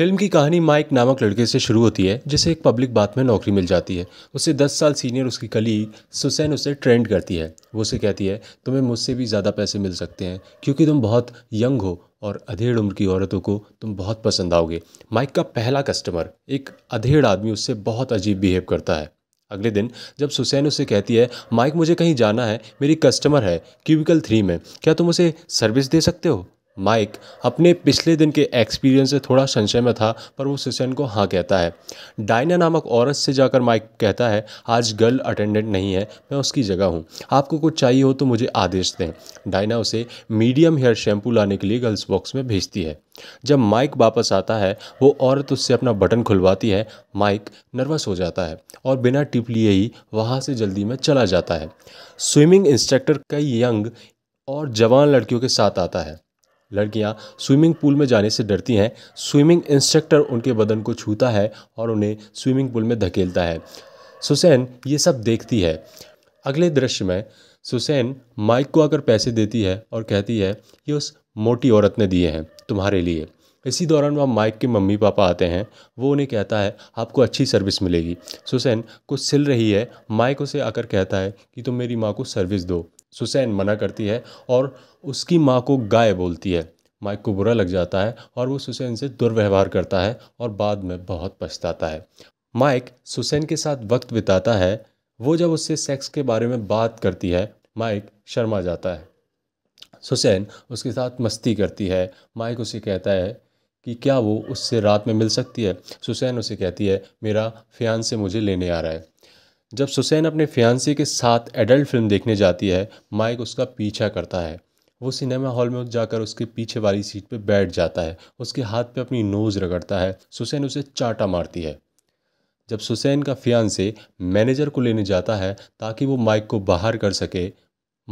film की कहानी mic नामक लड़के से शुरू होती है जिसे एक पब्लिक बात में नौकरी मिल जाती है उससे दस साल सीनियर उसकी कलीग सुसैन उसे ट्रेंड करती है वो उसे कहती है तुम्हें मुझसे भी ज़्यादा पैसे मिल सकते हैं क्योंकि तुम बहुत यंग हो और अधेड़ उम्र की औरतों को तुम बहुत पसंद आओगे माइक का पहला कस्टमर एक अधेड़ आदमी उससे बहुत अजीब बिहेव करता है अगले दिन जब सुसैन उसे कहती है माइक मुझे कहीं जाना है मेरी कस्टमर है क्यूबिकल थ्री में क्या तुम उसे सर्विस दे सकते हो माइक अपने पिछले दिन के एक्सपीरियंस से थोड़ा संशय में था पर वो सिसन को हाँ कहता है डायना नामक औरत से जाकर माइक कहता है आज गर्ल अटेंडेंट नहीं है मैं उसकी जगह हूँ आपको कुछ चाहिए हो तो मुझे आदेश दें डायना उसे मीडियम हेयर शैम्पू लाने के लिए गर्ल्स बॉक्स में भेजती है जब माइक वापस आता है वो औरत उससे अपना बटन खुलवाती है माइक नर्वस हो जाता है और बिना टिप लिए ही वहाँ से जल्दी में चला जाता है स्विमिंग इंस्ट्रक्टर कई यंग और जवान लड़कियों के साथ आता है लड़कियां स्विमिंग पूल में जाने से डरती हैं स्विमिंग इंस्ट्रक्टर उनके बदन को छूता है और उन्हें स्विमिंग पूल में धकेलता है सुसैन ये सब देखती है अगले दृश्य में सुसैन माइक को आकर पैसे देती है और कहती है कि उस मोटी औरत ने दिए हैं तुम्हारे लिए इसी दौरान वह माइक के मम्मी पापा आते हैं वो उन्हें कहता है आपको अच्छी सर्विस मिलेगी सुसैन कुछ सिल रही है माइक उसे आकर कहता है कि तुम मेरी माँ को सर्विस दो सुसैन मना करती है और उसकी माँ को गाय बोलती है माइक को बुरा लग जाता है और वो सुसैन से दुर्व्यवहार करता है और बाद में बहुत पछताता है माइक सुसैन के साथ वक्त बिताता है वो जब उससे सेक्स के बारे में बात करती है माइक शर्मा जाता है सुसैन उसके साथ मस्ती करती है माइक उसे कहता है कि क्या वो उससे रात में मिल सकती है सुसैन उसे कहती है मेरा फ्यान से मुझे लेने आ रहा है जब सुसैन अपने फियांसी के साथ एडल्ट फिल्म देखने जाती है माइक उसका पीछा करता है वो सिनेमा हॉल में जाकर उसके पीछे वाली सीट पर बैठ जाता है उसके हाथ पे अपनी नोज़ रगड़ता है सुसैन उसे चाटा मारती है जब सुसैन का फियान से मैनेजर को लेने जाता है ताकि वो माइक को बाहर कर सके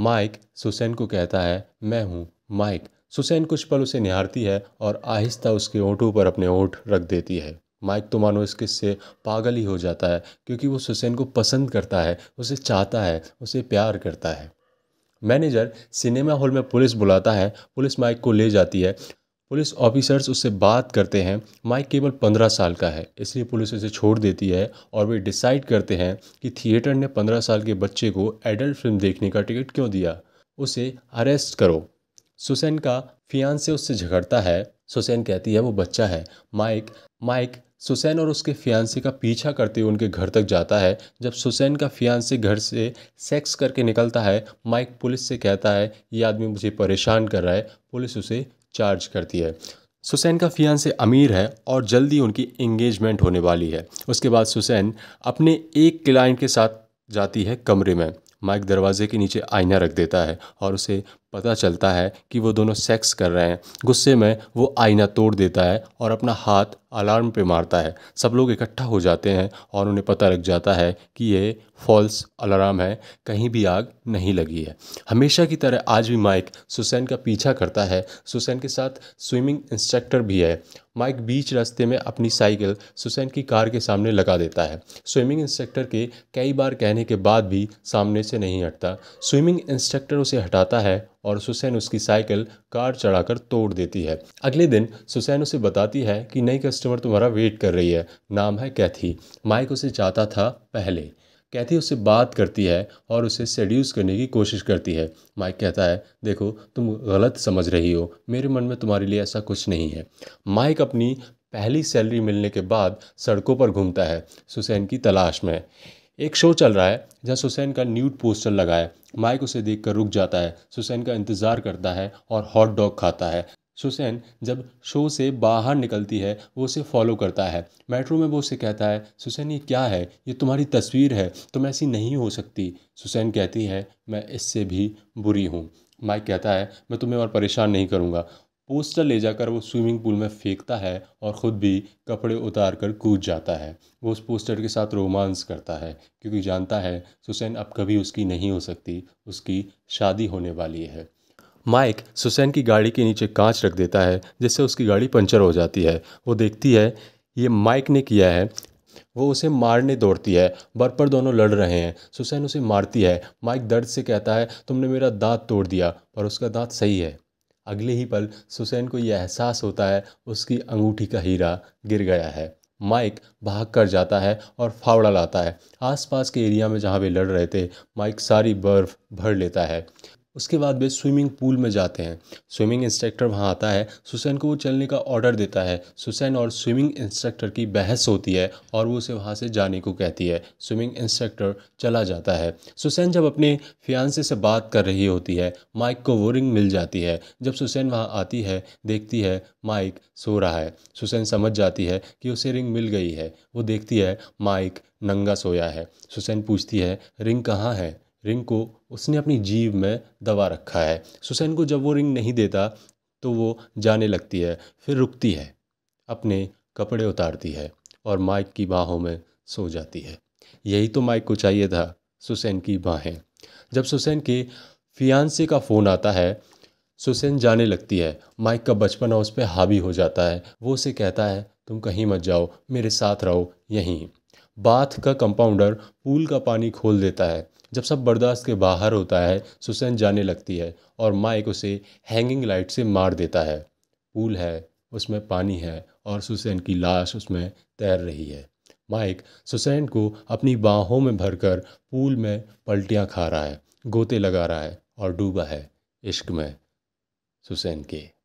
माइक सुसैन को कहता है मैं हूँ माइक सुसैन कुछ पल उसे निहारती है और आहिस्ता उसके ओंठों पर अपने ओंठ रख देती है माइक तो मानो इस से पागल ही हो जाता है क्योंकि वो सुसैन को पसंद करता है उसे चाहता है उसे प्यार करता है मैनेजर सिनेमा हॉल में पुलिस बुलाता है पुलिस माइक को ले जाती है पुलिस ऑफिसर्स उससे बात करते हैं माइक केवल पंद्रह साल का है इसलिए पुलिस उसे छोड़ देती है और वे डिसाइड करते हैं कि थिएटर ने पंद्रह साल के बच्चे को एडल्ट फिल्म देखने का टिकट क्यों दिया उसे अरेस्ट करो सुसैन का फियान से उससे झगड़ता है सुसैन कहती है वो बच्चा है माइक माइक सुसैन और उसके फियांसे का पीछा करते हुए उनके घर तक जाता है जब सुसैन का फियांसे घर से सेक्स करके निकलता है माइक पुलिस से कहता है ये आदमी मुझे परेशान कर रहा है पुलिस उसे चार्ज करती है सुसैन का फियांसे अमीर है और जल्दी उनकी इंगेजमेंट होने वाली है उसके बाद सुसैन अपने एक क्लाइंट के साथ जाती है कमरे में माइक दरवाजे के नीचे आईना रख देता है और उसे पता चलता है कि वो दोनों सेक्स कर रहे हैं गुस्से में वो आईना तोड़ देता है और अपना हाथ अलार्म पे मारता है सब लोग इकट्ठा हो जाते हैं और उन्हें पता लग जाता है कि ये फॉल्स अलार्म है कहीं भी आग नहीं लगी है हमेशा की तरह आज भी माइक सुसैन का पीछा करता है सुसैन के साथ स्विमिंग इंस्ट्रक्टर भी है माइक बीच रास्ते में अपनी साइकिल सुसैन की कार के सामने लगा देता है स्विमिंग इंस्ट्रक्टर के कई बार कहने के बाद भी सामने से नहीं हटता स्विमिंग इंस्ट्रक्टर उसे हटाता है और सुसैन उसकी साइकिल कार चढ़ाकर तोड़ देती है अगले दिन सुसैन उसे बताती है कि नई कस्टमर तुम्हारा वेट कर रही है नाम है कैथी माइक उसे चाहता था पहले कैथी उससे बात करती है और उसे सेड्यूस करने की कोशिश करती है माइक कहता है देखो तुम गलत समझ रही हो मेरे मन में तुम्हारे लिए ऐसा कुछ नहीं है माइक अपनी पहली सैलरी मिलने के बाद सड़कों पर घूमता है सुसैन की तलाश में एक शो चल रहा है जहाँ सुसैन का न्यूट पोस्टर लगा है माइक उसे देखकर रुक जाता है सुसैन का इंतज़ार करता है और हॉट डॉग खाता है सुसैन जब शो से बाहर निकलती है वो उसे फॉलो करता है मेट्रो में वो उसे कहता है सुसैन ये क्या है ये तुम्हारी तस्वीर है तुम ऐसी नहीं हो सकती सुसैन कहती है मैं इससे भी बुरी हूँ माइक कहता है मैं तुम्हें और परेशान नहीं करूँगा पोस्टर ले जाकर वो स्विमिंग पूल में फेंकता है और ख़ुद भी कपड़े उतार कर कूद जाता है वो उस पोस्टर के साथ रोमांस करता है क्योंकि जानता है सुसैन अब कभी उसकी नहीं हो सकती उसकी शादी होने वाली है माइक सुसैन की गाड़ी के नीचे कांच रख देता है जिससे उसकी गाड़ी पंचर हो जाती है वो देखती है ये माइक ने किया है वो उसे मारने दौड़ती है बर पर दोनों लड़ रहे हैं सुसैन उसे मारती है माइक दर्द से कहता है तुमने मेरा दांत तोड़ दिया पर उसका दांत सही है अगले ही पल सुसैन को यह एहसास होता है उसकी अंगूठी का हीरा गिर गया है माइक भाग कर जाता है और फावड़ा लाता है आसपास के एरिया में जहाँ वे लड़ रहे थे माइक सारी बर्फ़ भर लेता है उसके बाद वे स्विमिंग पूल में जाते हैं स्विमिंग इंस्ट्रक्टर वहाँ आता है सुसैन को वो चलने का ऑर्डर देता है सुसैन और स्विमिंग इंस्ट्रक्टर की बहस होती है और वो उसे वहाँ से जाने को कहती है स्विमिंग इंस्ट्रक्टर चला जाता है सुसैन जब अपने फियांसे से बात कर रही होती है माइक को वो रिंग मिल जाती है जब सुसैन वहाँ आती है देखती है माइक सो रहा है सुसैन समझ जाती है कि उसे रिंग मिल गई है वो देखती है माइक नंगा सोया है सुसैन पूछती है रिंग कहाँ है रिंग को उसने अपनी जीव में दबा रखा है सुसैन को जब वो रिंग नहीं देता तो वो जाने लगती है फिर रुकती है अपने कपड़े उतारती है और माइक की बाहों में सो जाती है यही तो माइक को चाहिए था सुसैन की बाहें जब सुसैन के फियांसे का फ़ोन आता है सुसैन जाने लगती है माइक का बचपना उस पर हावी हो जाता है वो उसे कहता है तुम कहीं मत जाओ मेरे साथ रहो यहीं बाथ का कंपाउंडर पूल का पानी खोल देता है जब सब बर्दाश्त के बाहर होता है सुसैन जाने लगती है और माइक उसे हैंगिंग लाइट से मार देता है पूल है उसमें पानी है और सुसैन की लाश उसमें तैर रही है माइक सुसैन को अपनी बाहों में भरकर पूल में पलटियाँ खा रहा है गोते लगा रहा है और डूबा है इश्क में सुसैन के